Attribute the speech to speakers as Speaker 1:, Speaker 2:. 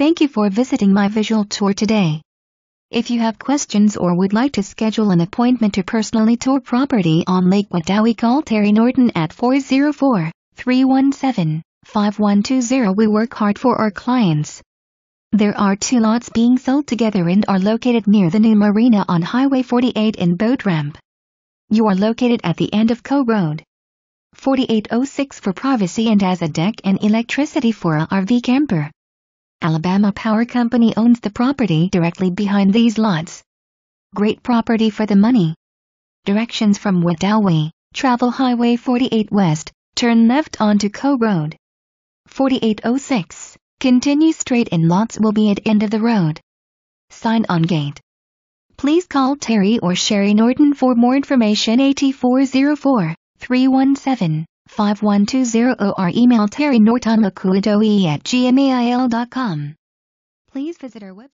Speaker 1: Thank
Speaker 2: you for visiting my visual tour today. If you have questions or would like to schedule an appointment to personally tour property on Lake Wadawi, call Terry Norton at 404-317-5120. We work hard for our clients. There are two lots being sold together and are located near the new marina on Highway 48 in Boat Ramp. You are located at the end of Co Road. 4806 for privacy and as a deck and electricity for a RV camper. Alabama Power Company owns the property directly behind these lots. Great property for the money. Directions from Wedowee, travel Highway 48 West, turn left onto Co Road. 4806, continue straight and lots will be at end of the road. Sign on gate. Please call Terry or Sherry Norton for more information 8404 317 5120 or email Terry Norton at gmail.com.
Speaker 1: Please visit our website.